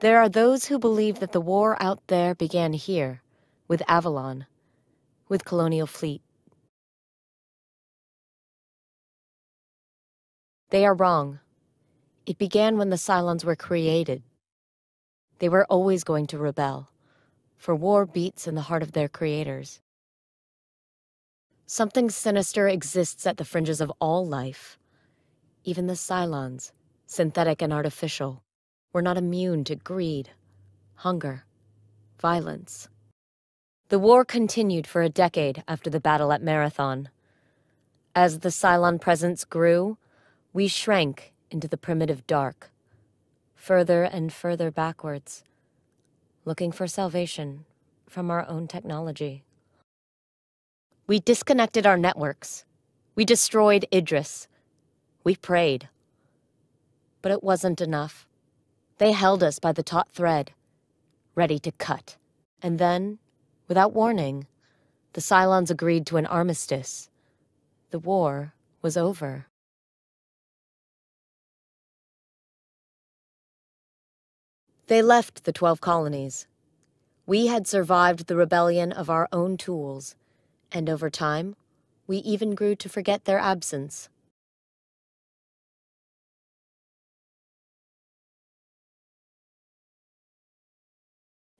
There are those who believe that the war out there began here, with Avalon, with Colonial Fleet. They are wrong. It began when the Cylons were created. They were always going to rebel, for war beats in the heart of their creators. Something sinister exists at the fringes of all life, even the Cylons, synthetic and artificial. We're not immune to greed, hunger, violence. The war continued for a decade after the battle at Marathon. As the Cylon presence grew, we shrank into the primitive dark, further and further backwards, looking for salvation from our own technology. We disconnected our networks. We destroyed Idris. We prayed. But it wasn't enough. They held us by the taut thread, ready to cut. And then, without warning, the Cylons agreed to an armistice. The war was over. They left the Twelve Colonies. We had survived the rebellion of our own tools, and over time, we even grew to forget their absence.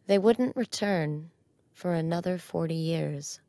They wouldn't return for another forty years.